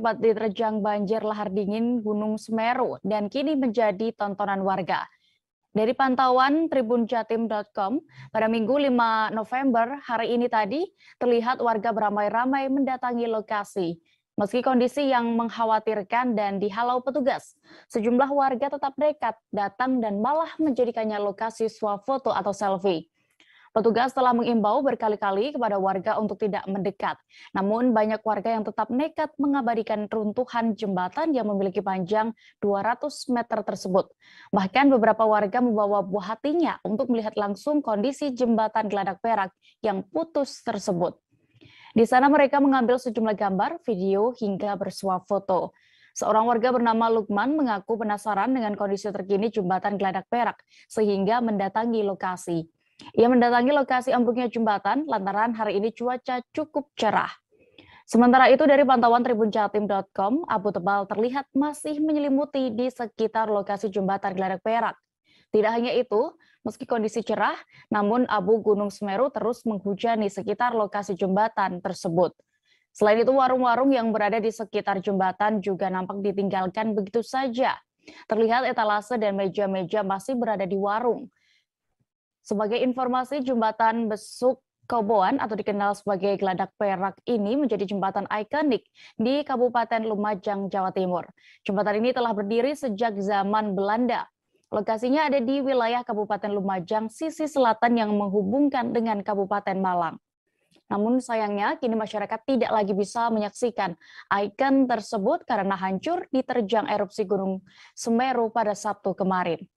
akibat diterjang banjir lahar dingin Gunung Semeru dan kini menjadi tontonan warga. Dari pantauan tribunjatim.com, pada Minggu 5 November hari ini tadi terlihat warga beramai-ramai mendatangi lokasi. Meski kondisi yang mengkhawatirkan dan dihalau petugas, sejumlah warga tetap dekat, datang dan malah menjadikannya lokasi swafoto atau selfie. Petugas telah mengimbau berkali-kali kepada warga untuk tidak mendekat. Namun banyak warga yang tetap nekat mengabadikan runtuhan jembatan yang memiliki panjang 200 meter tersebut. Bahkan beberapa warga membawa buah hatinya untuk melihat langsung kondisi jembatan Geladak Perak yang putus tersebut. Di sana mereka mengambil sejumlah gambar, video, hingga bersuah foto. Seorang warga bernama Lukman mengaku penasaran dengan kondisi terkini jembatan Geladak Perak, sehingga mendatangi lokasi. Ia mendatangi lokasi ambruknya jembatan lantaran hari ini cuaca cukup cerah. Sementara itu dari pantauan tribunjatim.com, abu tebal terlihat masih menyelimuti di sekitar lokasi jembatan Geladak Perak. Tidak hanya itu, meski kondisi cerah, namun abu Gunung Semeru terus menghujani sekitar lokasi jembatan tersebut. Selain itu, warung-warung yang berada di sekitar jembatan juga nampak ditinggalkan begitu saja. Terlihat etalase dan meja-meja masih berada di warung. Sebagai informasi, jembatan Besuk Koboan atau dikenal sebagai Geladak Perak ini menjadi jembatan ikonik di Kabupaten Lumajang, Jawa Timur. Jembatan ini telah berdiri sejak zaman Belanda. Lokasinya ada di wilayah Kabupaten Lumajang, sisi selatan yang menghubungkan dengan Kabupaten Malang. Namun sayangnya kini masyarakat tidak lagi bisa menyaksikan ikon tersebut karena hancur diterjang erupsi Gunung Semeru pada Sabtu kemarin.